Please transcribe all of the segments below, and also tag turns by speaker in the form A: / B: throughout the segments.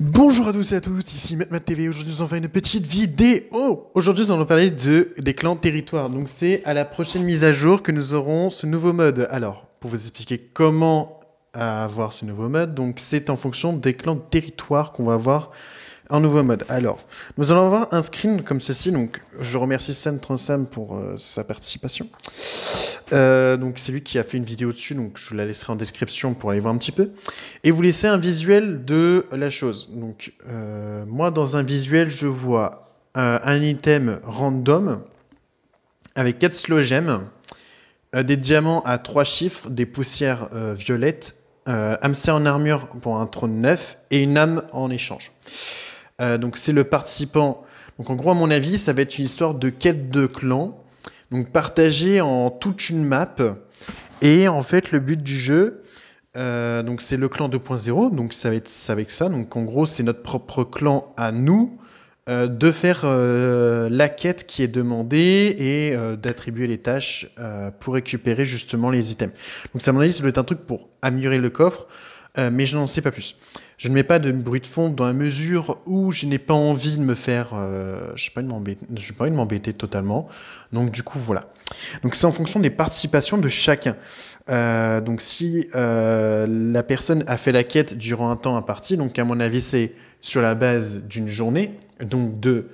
A: Bonjour à tous et à toutes, ici MatMat TV. Aujourd'hui, nous allons faire une petite vidéo. Aujourd'hui, nous allons parler de, des clans de territoires. Donc, c'est à la prochaine mise à jour que nous aurons ce nouveau mode. Alors, pour vous expliquer comment avoir ce nouveau mode, donc c'est en fonction des clans de territoires qu'on va avoir un nouveau mode. Alors, nous allons avoir un screen comme ceci. Donc, je remercie Sam Transam pour euh, sa participation. Euh, donc, c'est lui qui a fait une vidéo dessus. Donc, je vous la laisserai en description pour aller voir un petit peu. Et vous laissez un visuel de la chose. Donc, euh, moi, dans un visuel, je vois un item random avec 4 slogèmes, des diamants à 3 chiffres, des poussières violettes, hamster en armure pour un trône neuf et une âme en échange. Euh, donc c'est le participant. Donc en gros, à mon avis, ça va être une histoire de quête de clan, donc partagée en toute une map. Et en fait, le but du jeu, euh, donc c'est le clan 2.0, donc ça va être avec ça. Donc en gros, c'est notre propre clan à nous euh, de faire la quête qui est demandée et d'attribuer les tâches pour récupérer justement les items. Donc ça, à mon avis, ça doit être un truc pour améliorer le coffre. Euh, mais je n'en sais pas plus. Je ne mets pas de bruit de fond dans la mesure où je n'ai pas envie de me faire... Euh, je n'ai pas envie de m'embêter totalement. Donc du coup, voilà. Donc c'est en fonction des participations de chacun. Euh, donc si la personne a fait la quête durant un temps imparti, donc à mon avis c'est sur la base d'une journée, donc de...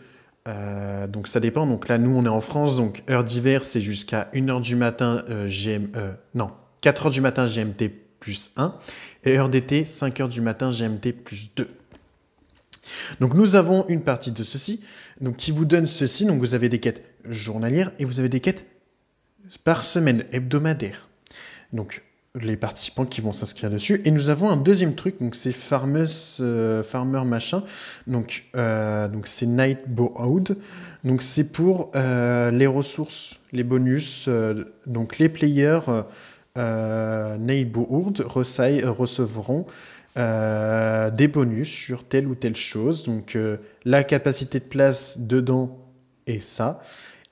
A: donc ça dépend. Donc là, nous, on est en France, donc heure d'hiver, c'est jusqu'à 1h du matin GMT. non, 4h du matin GMT plus 1, et heure d'été, 5 heures du matin, GMT plus 2. Donc nous avons une partie de ceci donc, qui vous donne ceci. Donc vous avez des quêtes journalières et vous avez des quêtes par semaine, hebdomadaires. Donc les participants qui vont s'inscrire dessus. Et nous avons un deuxième truc, donc c'est euh, Farmer machin, donc euh, donc c'est Night out donc c'est pour euh, les ressources, les bonus, donc les players euh, Neighborhood euh, recevront euh, des bonus sur telle ou telle chose. Donc euh, la capacité de place dedans et ça.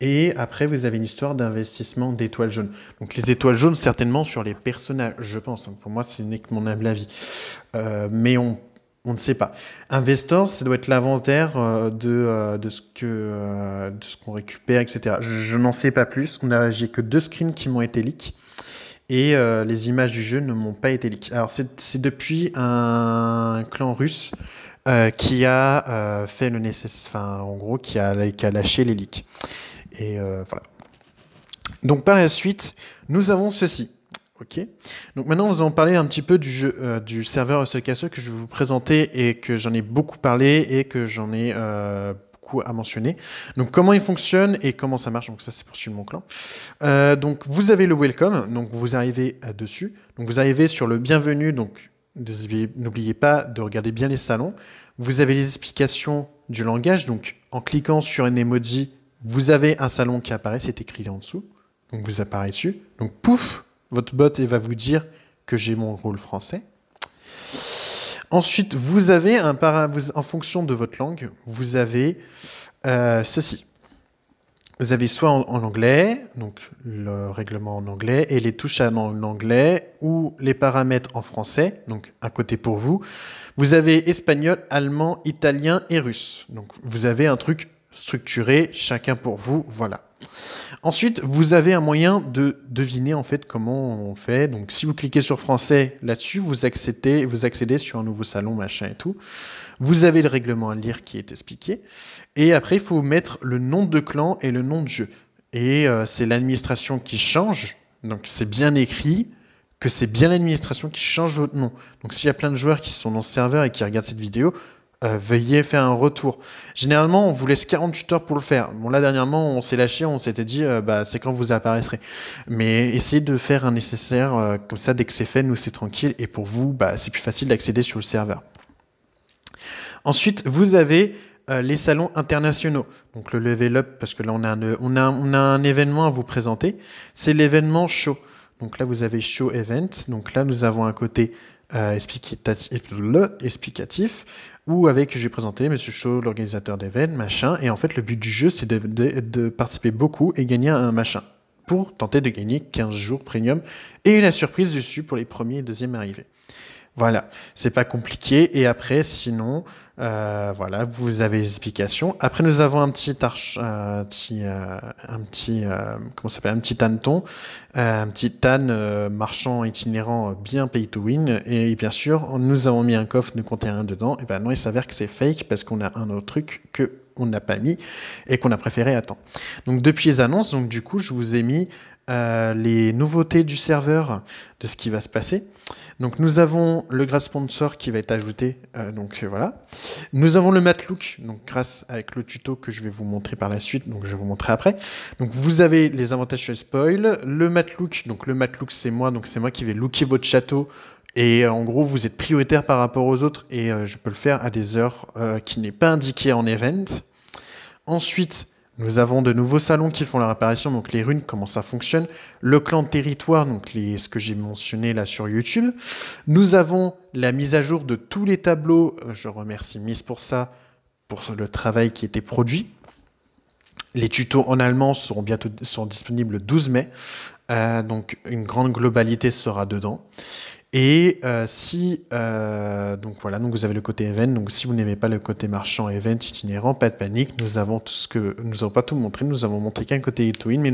A: Et après, vous avez une histoire d'investissement d'étoiles jaunes. Donc les étoiles jaunes, certainement sur les personnages, je pense. Hein, pour moi, ce n'est que mon humble avis. mais on ne sait pas. Investor, ça doit être l'inventaire de, ce que qu'on récupère, etc. Je, n'en sais pas plus. j'ai que deux screens qui m'ont été leaks et euh, les images du jeu ne m'ont pas été leakées. Alors c'est depuis un clan russe euh, qui a euh, fait le nécessaire, enfin en gros qui a, lâché les leaks. Et voilà. Donc par la suite, nous avons ceci. Ok. Donc maintenant, nous allons parler un petit peu du jeu, du serveur que je vais vous présenter et que j'en ai beaucoup parlé et que j'en ai à mentionner. Donc comment il fonctionne et comment ça marche. Donc ça c'est pour suivre mon clan. Euh, donc vous avez le welcome. Donc vous arrivez euh, dessus. Donc vous arrivez sur le bienvenu Donc n'oubliez pas de regarder bien les salons. Vous avez les explications du langage. Donc en cliquant sur un emoji, vous avez un salon qui apparaît. C'est écrit en dessous. Donc vous apparaît dessus. Donc pouf, votre bot va vous dire que j'ai mon rôle français. Ensuite, vous avez un para... en fonction de votre langue, vous avez euh, ceci. Vous avez soit en, en, anglais, donc le règlement en anglais, et les touches en anglais, ou les paramètres en français, donc un côté pour vous. Vous avez espagnol, allemand, italien et russe. Donc vous avez un truc structuré, chacun pour vous, voilà. Ensuite, vous avez un moyen de deviner en fait comment on fait. Donc, si vous cliquez sur français là-dessus, vous accédez, vous accédez sur un nouveau salon, machin et tout. Vous avez le règlement à lire qui est expliqué. Et après, il faut mettre le nom de clan et le nom de jeu. Et euh, c'est l'administration qui change. Donc, c'est bien écrit que c'est bien l'administration qui change votre nom. Donc, s'il y a plein de joueurs qui sont dans ce serveur et qui regardent cette vidéo, euh, veuillez faire un retour. Généralement, on vous laisse 48 heures pour le faire. Bon, là, dernièrement, on s'est lâché, on s'était dit, euh, bah, c'est quand vous apparaisserez. Mais essayez de faire un nécessaire, euh, comme ça, dès que c'est fait, nous, c'est tranquille. Et pour vous, bah, c'est plus facile d'accéder sur le serveur. Ensuite, vous avez les salons internationaux. Donc, le level up, parce que là, on a on a un événement à vous présenter. C'est l'événement show. Donc là, vous avez show event. Donc là, nous avons un côté euh, le explicatif ou avec j'ai présenté Monsieur Chaud, l'organisateur d'événements, machin. Et en fait, le but du jeu, c'est de, participer beaucoup et gagner un machin pour tenter de gagner 15 jours premium et une surprise dessus pour les premiers et deuxièmes arrivés. Voilà, c'est pas compliqué. Et après, sinon, euh, voilà, vous avez les explications. Après, nous avons un petit arche, euh, un petit, euh, comment s'appelle, un petit tanneton, un petit tan marchand itinérant bien pay to win. Et bien sûr, nous avons mis un coffre ne comptait rien dedans. Et ben non, il s'avère que c'est fake parce qu'on a un autre truc que on n'a pas mis et qu'on a préféré attendre. Donc depuis les annonces, donc du coup, je vous ai mis euh, les nouveautés du serveur, de ce qui va se passer. Donc nous avons le grand sponsor qui va être ajouté, euh, donc euh, voilà. Nous avons le matlook, donc grâce avec le tuto que je vais vous montrer par la suite, donc je vais vous montrer après. Donc vous avez les avantages sur spoil, le matlook, donc le matlook c'est moi, donc c'est moi qui vais looker votre château et en gros, vous êtes prioritaire par rapport aux autres et je peux le faire à des heures qui n'est pas indiquée en event. Ensuite, nous avons de nouveaux salons qui font leur apparition, donc les runes, comment ça fonctionne. Le clan de territoire, donc ce que j'ai mentionné là sur YouTube. Nous avons la mise à jour de tous les tableaux. Euh, je remercie Miss pour ça, pour le travail qui était produit. Les tutos en allemand seront bientôt disponibles le 12 mai, euh, donc une grande globalité sera dedans. Et euh, si euh, donc voilà, donc vous avez le côté event, donc si vous n'aimez pas le côté marchand event itinérant, pas de panique, nous avons tout ce que nous n'avons pas tout montré, nous avons montré qu'un côté to win, mais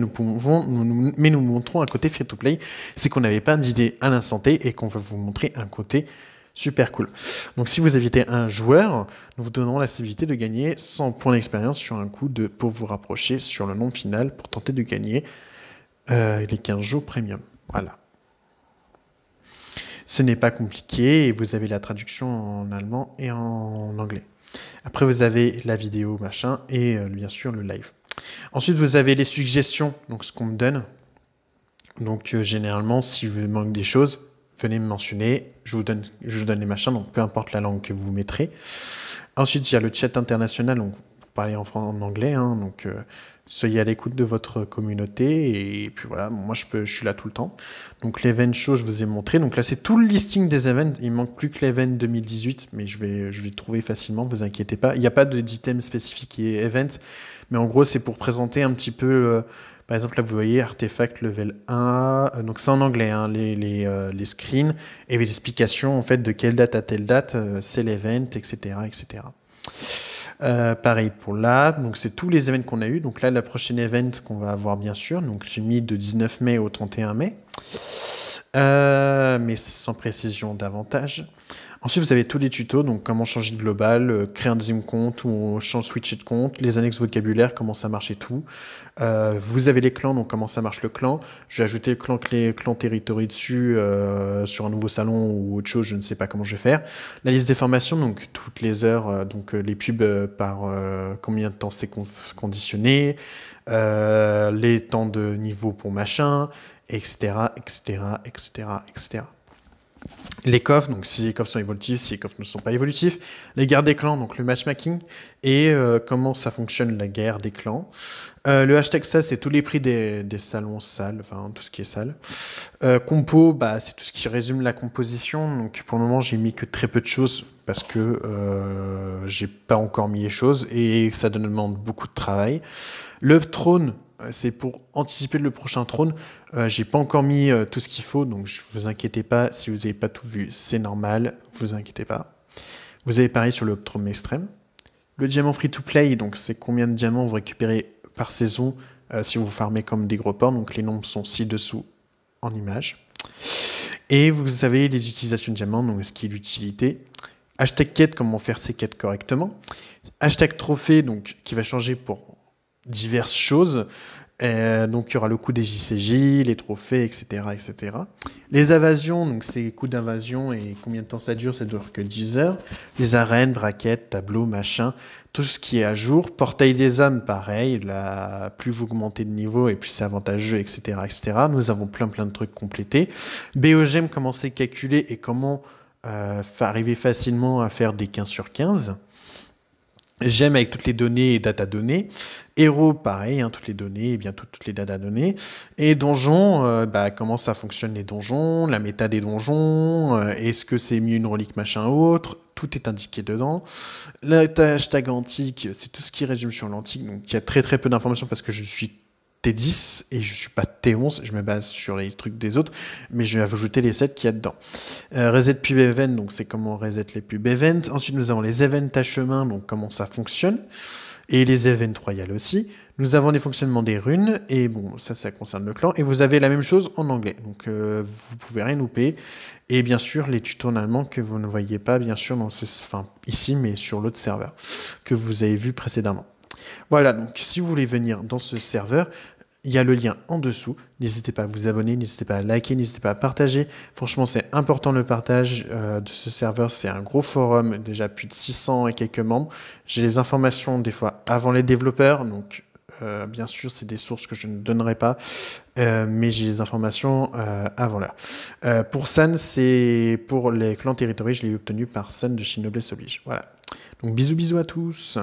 A: nous montrons un côté free to play, c'est qu'on n'avait pas d'idée à l'instant T et qu'on veut vous montrer un côté super cool. Donc si vous évitez un joueur, nous vous donnerons la possibilité de gagner 100 points d'expérience sur un coup de pour vous rapprocher sur le nom final pour tenter de gagner euh, les 15 jours premium. Voilà. Ce n'est pas compliqué et vous avez la traduction en allemand et en anglais. Après, vous avez la vidéo, machin, et euh, bien sûr le live. Ensuite, vous avez les suggestions, donc ce qu'on me donne. Donc, euh, généralement, si vous manque des choses, venez me mentionner, je vous donne, je donne les machins, donc peu importe la langue que vous mettrez. Ensuite, il y a le chat international, donc pour parler en, en anglais, hein, donc euh, soyez à l'écoute de votre communauté. Et puis voilà, moi je, peux, je suis là tout le temps. Donc l'event show, je vous ai montré. Donc là, c'est tout le listing des events. Il manque plus que l'event 2018, mais je vais, je vais le trouver facilement, vous inquiétez pas. Il n'y a pas d'item spécifique et event, mais en gros, c'est pour présenter un petit peu. Euh, par exemple, là, vous voyez Artefact Level 1, euh, donc c'est en anglais, hein, les, les, euh, les, screens et l'explication en fait de quelle date à telle date c'est l'event, etc., etc. Euh, pareil pour là, donc c'est tous les events qu'on a eu. Donc là, la prochaine event qu'on va avoir, bien sûr, donc j'ai mis de 19 mai au 31 mai, euh, mais sans précision davantage. Ensuite, vous avez tous les tutos, donc comment changer de global, euh, créer un deuxième compte ou switcher de compte, les annexes vocabulaire, comment ça marche et tout. Euh, vous avez les clans, donc comment ça marche le clan. Je vais ajouter clan clé, clan territory dessus euh, sur un nouveau salon ou autre chose, je ne sais pas comment je vais faire. La liste des formations, donc toutes les heures, donc les pubs par combien de temps c'est conditionné, les temps de niveau pour machin, etc., etc., etc., etc les coffres, donc si les coffres sont évolutifs, si les coffres ne sont pas évolutifs, les guerres des clans, donc le matchmaking, et euh, comment ça fonctionne la guerre des clans. Euh, le hashtag ça, c'est tous les prix des, salons sales, enfin tout ce qui est sale. Euh, compo, bah, c'est tout ce qui résume la composition, donc pour le moment j'ai mis que très peu de choses parce que euh, j'ai pas encore mis les choses et ça demande beaucoup de travail. Le trône, euh, c'est pour anticiper le prochain trône. Je euh, J'ai pas encore mis euh, tout ce qu'il faut, donc ne vous inquiétez pas. Si vous n'avez pas tout vu, c'est normal, vous inquiétez pas. Vous avez pareil sur le trône extrême. Le diamant free to play, donc c'est combien de diamants vous récupérez par saison si vous farmez comme des gros porcs. Donc les nombres sont ci-dessous en image. Et vous avez les utilisations de diamants, donc ce qui est l'utilité. Hashtag quête, comment faire ses quêtes correctement. Hashtag trophée, donc qui va changer pour diverses choses. Euh, donc il y aura le coup des JCJ, les trophées, etc. etc. Les invasions, donc ces coûts d'invasion et combien de temps ça dure, ça dure que 10 heures. Les arènes, braquettes, tableaux, machin, tout ce qui est à jour. Portail des âmes, pareil, plus vous augmentez de niveau et plus c'est avantageux, etc., etc. Nous avons plein plein de trucs complétés. BOGM, comment c'est calculé et comment euh, arriver facilement à faire des 15 sur 15. J'aime avec toutes les données et data données. Héros, pareil, hein, toutes les données, et eh bien toutes, les data données. Et donjons, euh, bah, comment ça fonctionne les donjons, la méta des donjons, euh, est-ce que c'est mieux une relique machin ou autre, tout est indiqué dedans. Le hashtag antique, c'est tout ce qui résume sur l'antique, donc il y a très très peu d'informations parce que je suis T10 et je suis pas T11, je me base sur les trucs des autres, mais je vais ajouter les 7 qu'il y a dedans. Euh, reset pub event, donc c'est comment on reset les pub events. Ensuite, nous avons les events à chemin, donc comment ça fonctionne. Et les events royales aussi. Nous avons les fonctionnements des runes, et bon, ça, ça concerne le clan. Et vous avez la même chose en anglais, donc vous euh, vous pouvez rien louper. Et bien sûr, les tutos en allemand que vous ne voyez pas, bien sûr, dans ici, mais sur l'autre serveur que vous avez vu précédemment. Voilà, donc si vous voulez venir dans ce serveur, il y a le lien en dessous. N'hésitez pas à vous abonner, n'hésitez pas à liker, n'hésitez pas à partager. Franchement, c'est important le partage euh, de ce serveur. C'est un gros forum, déjà plus de 600 et quelques membres. J'ai les informations des fois avant les développeurs, donc euh, bien sûr, c'est des sources que je ne donnerai pas, euh, mais j'ai les informations avant l'heure. pour San, c'est pour les clans territoriaux, je l'ai obtenu par San de chez Noblesse Oblige. Voilà. Donc bisous bisous à tous.